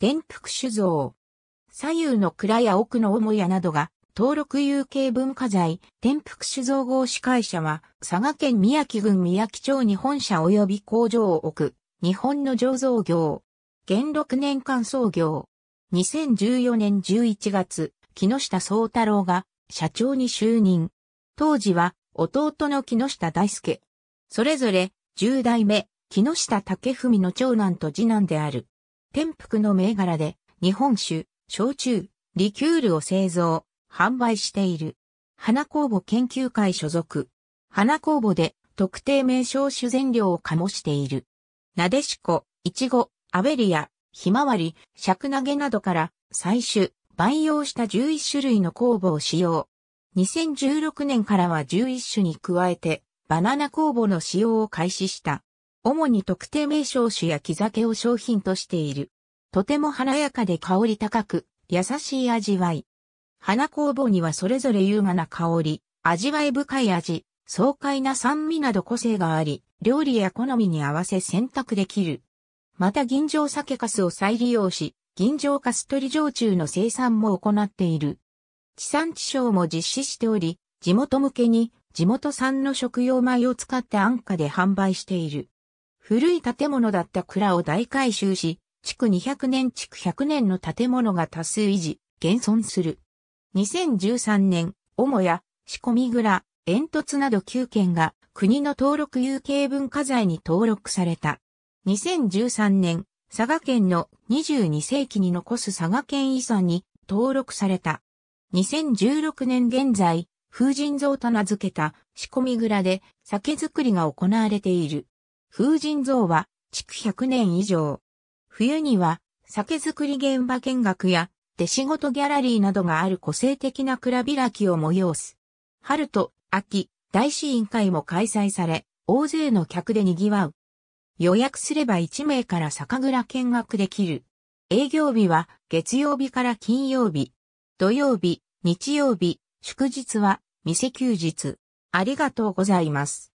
転福酒造。左右の蔵や奥の母屋などが登録有形文化財、天福酒造合資会社は、佐賀県宮城郡宮城町に本社及び工場を置く、日本の醸造業。元禄年間創業。2014年11月、木下宗太郎が社長に就任。当時は弟の木下大輔。それぞれ10代目、木下武文の長男と次男である。天福の銘柄で、日本酒、焼酎、リキュールを製造、販売している。花工房研究会所属。花工房で特定名称酒全量を醸している。なでしこ、いちご、アベリア、ひまわり、シャクナゲなどから採取、培養した11種類の酵母を使用。2016年からは11種に加えて、バナナ酵母の使用を開始した。主に特定名称酒や木酒を商品としている。とても華やかで香り高く、優しい味わい。花工房にはそれぞれ優雅な香り、味わい深い味、爽快な酸味など個性があり、料理や好みに合わせ選択できる。また銀醸酒粕を再利用し、銀醸粕取り焼酎の生産も行っている。地産地消も実施しており、地元向けに地元産の食用米を使って安価で販売している。古い建物だった蔵を大改修し、築200年築100年の建物が多数維持、現存する。2013年、母屋、仕込み蔵、煙突など9件が国の登録有形文化財に登録された。2013年、佐賀県の22世紀に残す佐賀県遺産に登録された。2016年現在、風神像と名付けた仕込み蔵で酒造りが行われている。風神像は築100年以上。冬には酒造り現場見学や手仕事ギャラリーなどがある個性的な蔵開きを催す。春と秋、大試飲会も開催され、大勢の客で賑わう。予約すれば1名から酒蔵見学できる。営業日は月曜日から金曜日、土曜日、日曜日、祝日は店休日。ありがとうございます。